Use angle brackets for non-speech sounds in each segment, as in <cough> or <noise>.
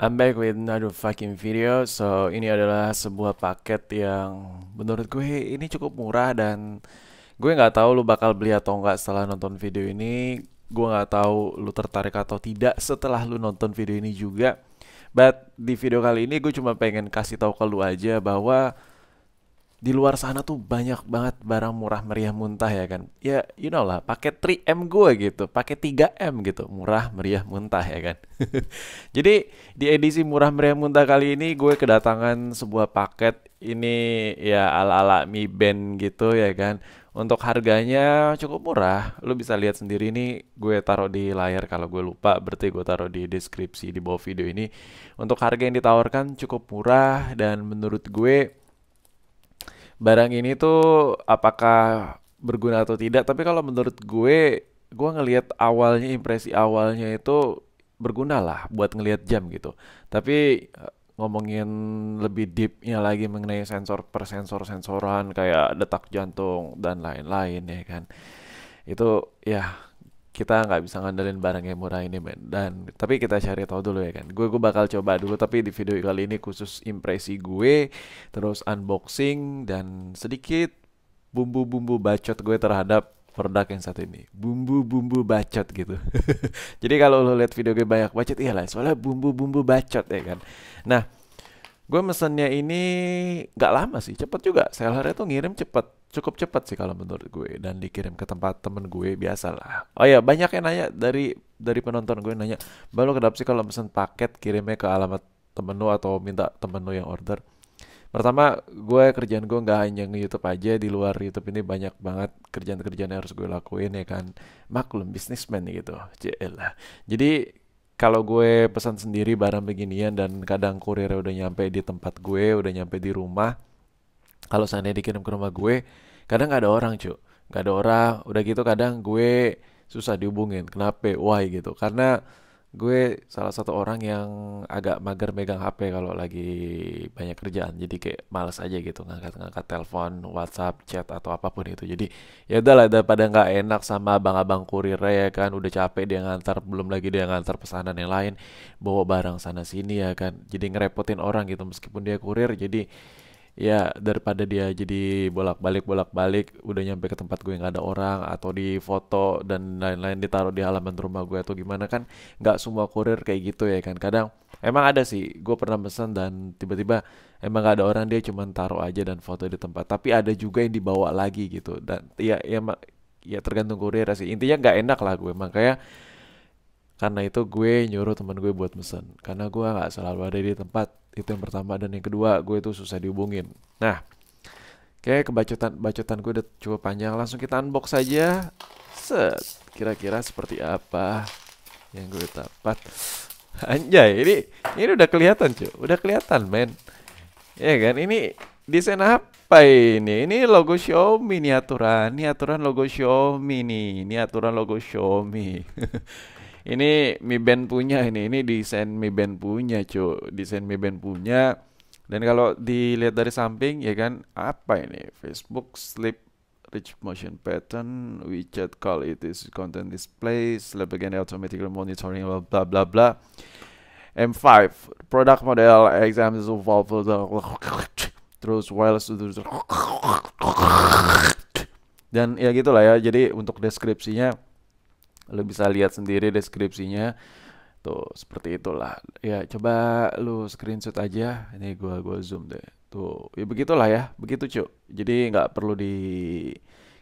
I'm back with another fucking video. So ini adalah sebuah paket yang menurut gue ini cukup murah dan gue gak tahu lu bakal beli atau nggak setelah nonton video ini. Gue gak tahu lu tertarik atau tidak setelah lu nonton video ini juga. But di video kali ini gue cuma pengen kasih tahu ke lu aja bahwa di luar sana tuh banyak banget barang murah meriah muntah ya kan. Ya you know lah pakai 3M gue gitu, pakai 3M gitu, murah meriah muntah ya kan. <laughs> Jadi di edisi murah meriah muntah kali ini gue kedatangan sebuah paket ini ya ala-ala Mi Band gitu ya kan. Untuk harganya cukup murah, lu bisa lihat sendiri ini gue taruh di layar kalau gue lupa berarti gue taruh di deskripsi di bawah video ini. Untuk harga yang ditawarkan cukup murah dan menurut gue barang ini tuh apakah berguna atau tidak tapi kalau menurut gue gue ngelihat awalnya impresi awalnya itu berguna lah buat ngelihat jam gitu tapi eh, ngomongin lebih deepnya lagi mengenai sensor per sensor sensoran kayak detak jantung dan lain-lain ya kan itu ya kita nggak bisa ngandelin barang yang murah ini men dan tapi kita cari tahu dulu ya kan gue gue bakal coba dulu tapi di video kali ini khusus impresi gue terus unboxing dan sedikit bumbu-bumbu bacot gue terhadap produk yang satu ini bumbu-bumbu bacot gitu <laughs> jadi kalau lo lihat video gue banyak bacot iya lah, soalnya bumbu-bumbu bacot ya kan nah gue mesennya ini nggak lama sih cepet juga sellernya tuh ngirim cepet cukup cepat sih kalau menurut gue dan dikirim ke tempat temen gue biasalah oh ya banyak yang nanya dari dari penonton gue nanya baru kenapa sih kalau pesan paket kirimnya ke alamat temen lu atau minta temen lu yang order pertama gue kerjaan gue nggak hanya nge YouTube aja di luar YouTube ini banyak banget kerjaan-kerjaan yang harus gue lakuin ya kan maklum bisnismen gitu lah jadi kalau gue pesan sendiri barang beginian dan kadang kurirnya udah nyampe di tempat gue udah nyampe di rumah kalau seandainya dikirim ke rumah gue kadang nggak ada orang cu nggak ada orang udah gitu kadang gue susah dihubungin kenapa why gitu karena gue salah satu orang yang agak mager megang HP kalau lagi banyak kerjaan jadi kayak males aja gitu ngangkat-ngangkat telepon, WhatsApp, chat atau apapun itu jadi ya udahlah daripada nggak enak sama abang-abang kurirnya ya kan udah capek dia ngantar belum lagi dia ngantar pesanan yang lain bawa barang sana sini ya kan jadi ngerepotin orang gitu meskipun dia kurir jadi ya daripada dia jadi bolak-balik bolak-balik udah nyampe ke tempat gue nggak ada orang atau di foto dan lain-lain ditaruh di halaman rumah gue atau gimana kan nggak semua kurir kayak gitu ya kan kadang emang ada sih gue pernah pesan dan tiba-tiba emang gak ada orang dia cuma taruh aja dan foto di tempat tapi ada juga yang dibawa lagi gitu dan ya ya ya tergantung kurir sih intinya nggak enak lah gue kayak karena itu gue nyuruh teman gue buat mesen. Karena gue nggak selalu ada di tempat. Itu yang pertama. Dan yang kedua, gue itu susah dihubungin. Nah, Oke, kebacotan bacotan gue udah cukup panjang. Langsung kita unbox saja. Set. Kira-kira seperti apa yang gue dapat? <laughs> Anjay, ini ini udah kelihatan, cuy. Udah kelihatan, men. Ya kan? Ini desain apa ini? Ini logo Xiaomi nih aturan. Ini aturan logo Xiaomi nih. Ini aturan logo Xiaomi. <laughs> ini Mi Band punya ini ini desain Mi Band punya cu desain Mi Band punya dan kalau dilihat dari samping ya kan apa ini Facebook Slip Rich Motion Pattern WeChat Call It Is Content Display Again Automatic Monitoring bla bla bla bla M5 product model examples of all terus wireless dan ya gitulah ya jadi untuk deskripsinya Lo bisa lihat sendiri deskripsinya. Tuh, seperti itulah. Ya, coba lu screenshot aja. Ini gua gua zoom deh. Tuh, ya begitulah ya. Begitu, Cuk. Jadi nggak perlu di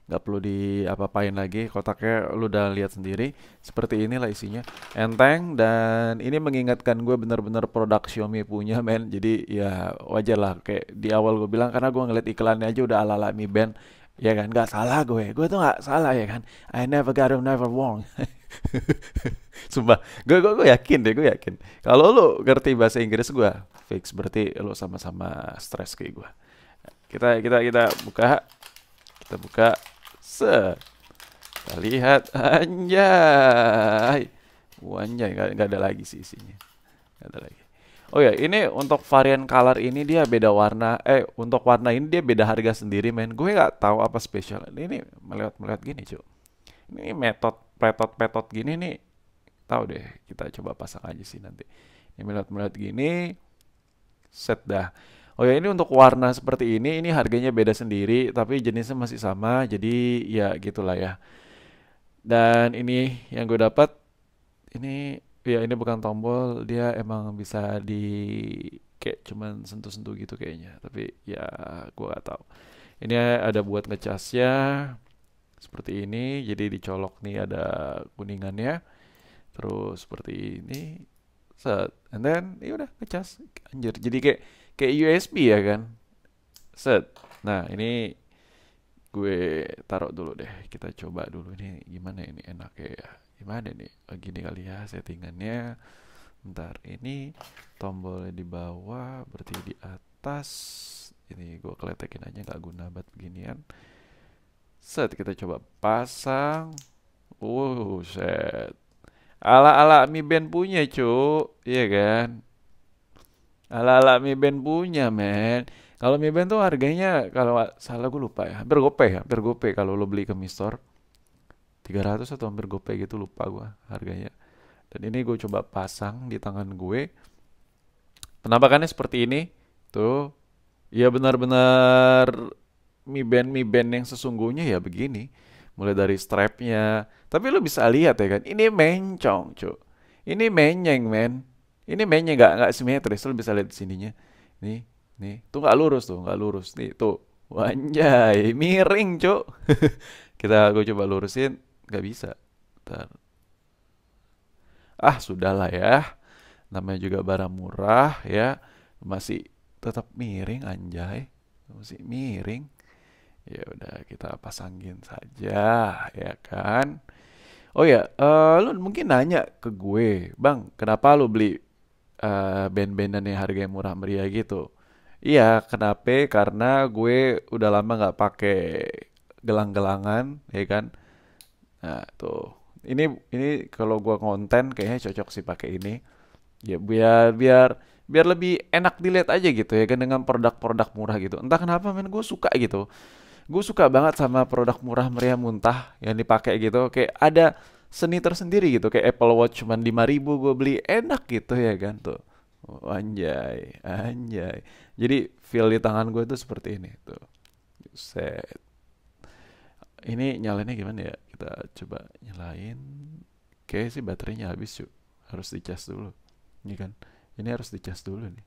nggak perlu di apa-apain lagi kotaknya lu udah lihat sendiri seperti inilah isinya enteng dan ini mengingatkan gue bener-bener produk Xiaomi punya <laughs> men jadi ya wajar lah kayak di awal gue bilang karena gue ngeliat iklannya aja udah ala-ala Mi Band ya kan nggak salah gue gue tuh nggak salah ya kan I never got it, never wrong <laughs> Sumpah, gue, gue, gue yakin deh, gue yakin Kalau lo ngerti bahasa Inggris gue Fix, berarti lo sama-sama stres kayak gue Kita, kita, kita buka Kita buka Se Kita lihat Anjay Wanjay, gak, gak ada lagi sih isinya Gak ada lagi Oh ya, ini untuk varian color ini dia beda warna. Eh, untuk warna ini dia beda harga sendiri, men. Gue nggak tahu apa spesial. Ini melihat melihat gini, cuk. Ini metot petot-petot gini nih. Tahu deh, kita coba pasang aja sih nanti. Ini melihat melihat gini. Set dah. Oh ya, ini untuk warna seperti ini, ini harganya beda sendiri, tapi jenisnya masih sama. Jadi ya gitulah ya. Dan ini yang gue dapat ini ya ini bukan tombol, dia emang bisa di kayak cuman sentuh-sentuh gitu kayaknya. Tapi ya gua gak tahu. Ini ada buat ngecasnya seperti ini. Jadi dicolok nih ada kuningannya. Terus seperti ini. Set. And then ya udah ngecas. Anjir. Jadi kayak kayak USB ya kan. Set. Nah, ini gue taruh dulu deh. Kita coba dulu ini gimana ini enak ya gimana nih oh, gini kali ya settingannya ntar ini tombolnya di bawah berarti di atas ini gue keletekin aja nggak guna banget beginian set kita coba pasang uh set ala ala mi band punya cu iya kan ala ala mi band punya men kalau mi band tuh harganya kalau salah gue lupa ya hampir gope ya hampir gope kalau lo beli ke mistor 300 atau hampir gopay gitu lupa gue harganya dan ini gue coba pasang di tangan gue penampakannya seperti ini tuh ya benar-benar mi band mi band yang sesungguhnya ya begini mulai dari strapnya tapi lo bisa lihat ya kan ini mencong cu. ini menyeng men ini mainnya nggak nggak simetris lo bisa lihat sininya nih nih tuh nggak lurus tuh nggak lurus nih tuh wanjai miring cu. <laughs> kita gue coba lurusin nggak bisa Bentar. ah sudahlah ya namanya juga barang murah ya masih tetap miring anjay masih miring ya udah kita pasangin saja ya kan oh ya uh, lu mungkin nanya ke gue bang kenapa lu beli uh, band-bandan yang harganya murah meriah gitu iya kenapa karena gue udah lama nggak pakai gelang-gelangan ya kan Nah, tuh. Ini ini kalau gua konten kayaknya cocok sih pakai ini. Ya biar biar biar lebih enak dilihat aja gitu ya kan dengan produk-produk murah gitu. Entah kenapa men gue suka gitu. Gue suka banget sama produk murah meriah muntah yang dipakai gitu. Kayak ada seni tersendiri gitu kayak Apple Watch cuman 5000 gue beli enak gitu ya kan tuh oh, anjay anjay jadi feel di tangan gue tuh seperti ini tuh set ini nyalainnya gimana ya kita coba nyalain oke sih baterainya habis yuk harus dicas dulu ini iya kan ini harus dicas dulu nih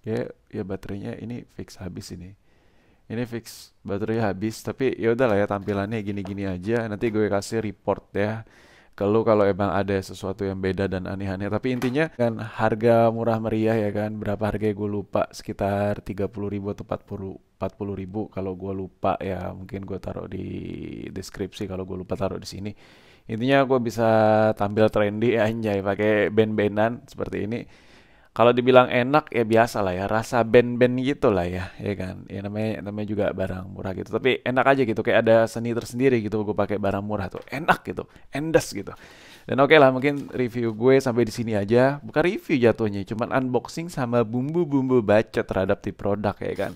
oke ya baterainya ini fix habis ini ini fix baterai habis tapi ya udahlah ya tampilannya gini-gini aja nanti gue kasih report ya ke lu kalau emang ada sesuatu yang beda dan aneh-aneh tapi intinya kan harga murah meriah ya kan berapa harga gue lupa sekitar 30 ribu atau 40 puluh ribu kalau gue lupa ya mungkin gue taruh di deskripsi kalau gue lupa taruh di sini intinya gue bisa tampil trendy anjay pakai band-bandan seperti ini kalau dibilang enak ya biasa lah ya rasa band-band gitu lah ya ya kan ya namanya namanya juga barang murah gitu tapi enak aja gitu kayak ada seni tersendiri gitu gue pakai barang murah tuh enak gitu endes gitu dan oke okay lah mungkin review gue sampai di sini aja bukan review jatuhnya cuman unboxing sama bumbu-bumbu baca terhadap di produk ya kan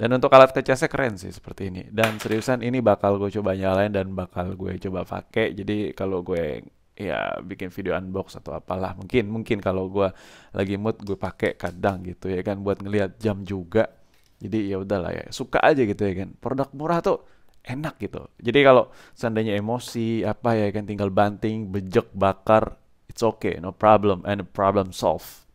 dan untuk alat kecasnya keren sih seperti ini. Dan seriusan ini bakal gue coba nyalain dan bakal gue coba pakai. Jadi kalau gue ya bikin video unbox atau apalah mungkin mungkin kalau gue lagi mood gue pakai kadang gitu ya kan buat ngelihat jam juga jadi ya udahlah ya suka aja gitu ya kan produk murah tuh enak gitu jadi kalau seandainya emosi apa ya kan tinggal banting bejek bakar it's okay no problem and problem solve